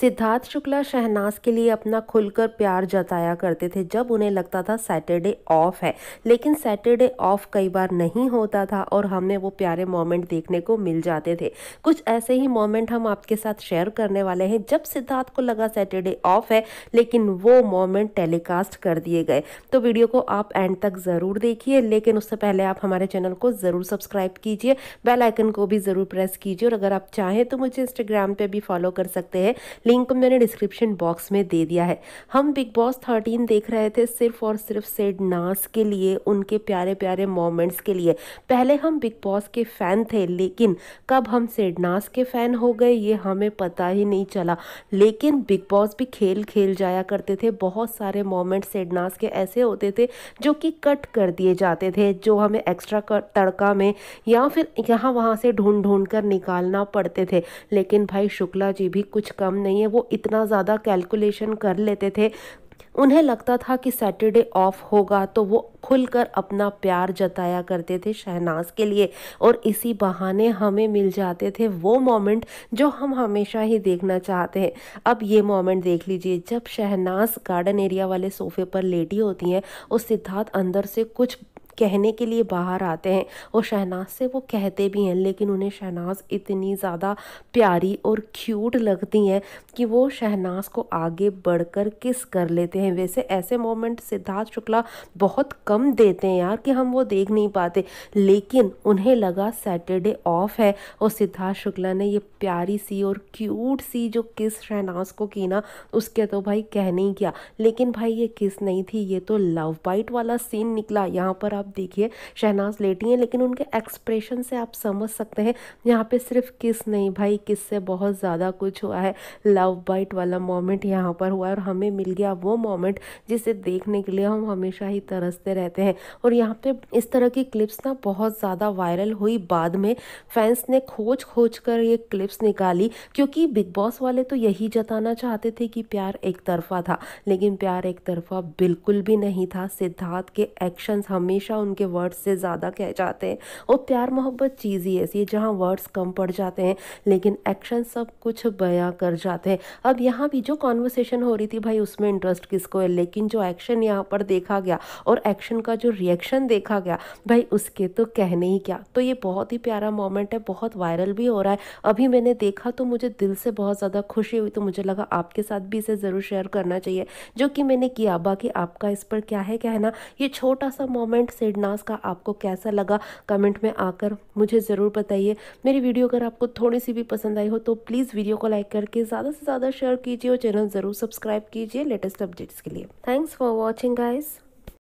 सिद्धार्थ शुक्ला शहनाज के लिए अपना खुलकर प्यार जताया करते थे जब उन्हें लगता था सैटरडे ऑफ है लेकिन सैटरडे ऑफ कई बार नहीं होता था और हमें वो प्यारे मोमेंट देखने को मिल जाते थे कुछ ऐसे ही मोमेंट हम आपके साथ शेयर करने वाले हैं जब सिद्धार्थ को लगा सैटरडे ऑफ है लेकिन वो मोमेंट टेलीकास्ट कर दिए गए तो वीडियो को आप एंड तक ज़रूर देखिए लेकिन उससे पहले आप हमारे चैनल को ज़रूर सब्सक्राइब कीजिए बेलाइकन को भी ज़रूर प्रेस कीजिए और अगर आप चाहें तो मुझे इंस्टाग्राम पर भी फॉलो कर सकते हैं लिंक मैंने डिस्क्रिप्शन बॉक्स में दे दिया है हम बिग बॉस थर्टीन देख रहे थे सिर्फ और सिर्फ सेड नास के लिए उनके प्यारे प्यारे मोमेंट्स के लिए पहले हम बिग बॉस के फ़ैन थे लेकिन कब हम सेडनास के फ़ैन हो गए ये हमें पता ही नहीं चला लेकिन बिग बॉस भी खेल खेल जाया करते थे बहुत सारे मोमेंट सेडनास के ऐसे होते थे जो कि कट कर दिए जाते थे जो हमें एक्स्ट्रा तड़का में या फिर यहाँ वहाँ से ढूंढ ढूंढ कर निकालना पड़ते थे लेकिन भाई शुक्ला जी भी कुछ कम नहीं नहीं है वो इतना ज़्यादा कैलकुलेशन कर लेते थे उन्हें लगता था कि सैटरडे ऑफ होगा तो वो खुलकर अपना प्यार जताया करते थे शहनाज के लिए और इसी बहाने हमें मिल जाते थे वो मोमेंट जो हम हमेशा ही देखना चाहते हैं अब ये मोमेंट देख लीजिए जब शहनाज गार्डन एरिया वाले सोफे पर लेटी होती हैं और सिद्धार्थ अंदर से कुछ कहने के लिए बाहर आते हैं और शहनाज से वो कहते भी हैं लेकिन उन्हें शहनाज इतनी ज़्यादा प्यारी और क्यूट लगती हैं कि वो शहनाज को आगे बढ़कर किस कर लेते हैं वैसे ऐसे मोमेंट सिद्धार्थ शुक्ला बहुत कम देते हैं यार कि हम वो देख नहीं पाते लेकिन उन्हें लगा सैटरडे ऑफ है और सिद्धार्थ शुक्ला ने ये प्यारी सी और क्यूट सी जो किस शहनाज को की ना उसके तो भाई कह नहीं किया लेकिन भाई ये किस नहीं थी ये तो लव बाइट वाला सीन निकला यहाँ पर आप देखिए शहनाज लेटी हैं लेकिन उनके एक्सप्रेशन से आप समझ सकते हैं यहाँ पे सिर्फ किस नहीं भाई किस से बहुत ज़्यादा कुछ हुआ है लव बाइट वाला मोमेंट यहाँ पर हुआ है और हमें मिल गया वो मोमेंट जिसे देखने के लिए हम हमेशा ही तरसते रहते हैं और यहाँ पे इस तरह की क्लिप्स ना बहुत ज़्यादा वायरल हुई बाद में फैंस ने खोज खोज कर ये क्लिप्स निकाली क्योंकि बिग बॉस वाले तो यही जताना चाहते थे कि प्यार एक तरफा था लेकिन प्यार एक तरफा बिल्कुल भी नहीं था सिद्धार्थ के एक्शंस हमेशा हमेशा उनके वर्ड्स से ज़्यादा कह जाते हैं और प्यार मोहब्बत चीज़ ही ऐसी है जहाँ वर्ड्स कम पड़ जाते हैं लेकिन एक्शन सब कुछ बयां कर जाते हैं अब यहाँ भी जो कॉन्वर्सेशन हो रही थी भाई उसमें इंटरेस्ट किसको है लेकिन जो एक्शन यहाँ पर देखा गया और एक्शन का जो रिएक्शन देखा गया भाई उसके तो कहने ही क्या तो ये बहुत ही प्यारा मोमेंट है बहुत वायरल भी हो रहा है अभी मैंने देखा तो मुझे दिल से बहुत ज़्यादा खुशी हुई तो मुझे लगा आपके साथ भी इसे ज़रूर शेयर करना चाहिए जो कि मैंने किया बाकी आपका इस पर क्या है कहना ये छोटा सा मोमेंट सेड नाज का आपको कैसा लगा कमेंट में आकर मुझे ज़रूर बताइए मेरी वीडियो अगर आपको थोड़ी सी भी पसंद आई हो तो प्लीज़ वीडियो को लाइक करके ज़्यादा से ज़्यादा शेयर कीजिए और चैनल ज़रूर सब्सक्राइब कीजिए लेटेस्ट अपडेट्स के लिए थैंक्स फॉर वॉचिंग गाइज़